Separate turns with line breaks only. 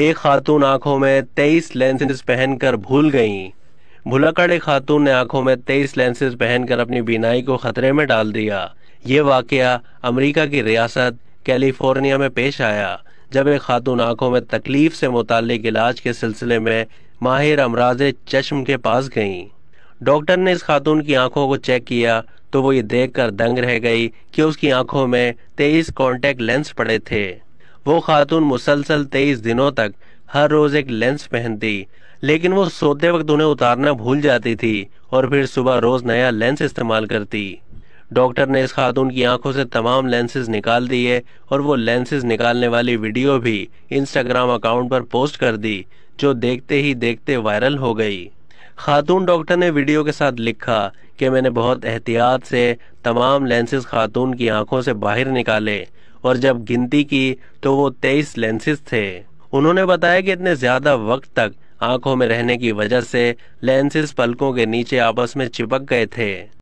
एक खातून आंखों में तेईस लेंसेज पहनकर भूल गई भुलक्कड़ एक खातून ने आंखों में तेईस लेंसेज पहनकर अपनी बीनाई को खतरे में डाल दिया ये वाक़ अमरीका की रियासत कैलिफोर्निया में पेश आया जब एक खातून आंखों में तकलीफ से मुतल इलाज के सिलसिले में माहिर अमराज चश्म के पास गई डॉक्टर ने इस खातून की आंखों को चेक किया तो वो ये देख कर दंग रह गई कि उसकी आंखों में तेईस कॉन्टेक्ट लेंस पड़े थे वो खातून मुसलसल तेईस दिनों तक हर रोज एक लेंस पहनती लेकिन वो सोते वक्त उन्हें उतारना भूल जाती थी और फिर सुबह रोज नया लेंस इस्तेमाल करती डॉक्टर ने इस खातून की आंखों से तमाम लेंसेज निकाल दिए और वो लेंसेज निकालने वाली वीडियो भी इंस्टाग्राम अकाउंट पर पोस्ट कर दी जो देखते ही देखते वायरल हो गई खातून डॉक्टर ने वीडियो के साथ लिखा कि मैंने बहुत एहतियात से तमाम लेंसेज खातून की आंखों से बाहर निकाले और जब गिनती की तो वो तेईस लेंसेज थे उन्होंने बताया कि इतने ज्यादा वक्त तक आंखों में रहने की वजह से लेंसेज पलकों के नीचे आपस में चिपक गए थे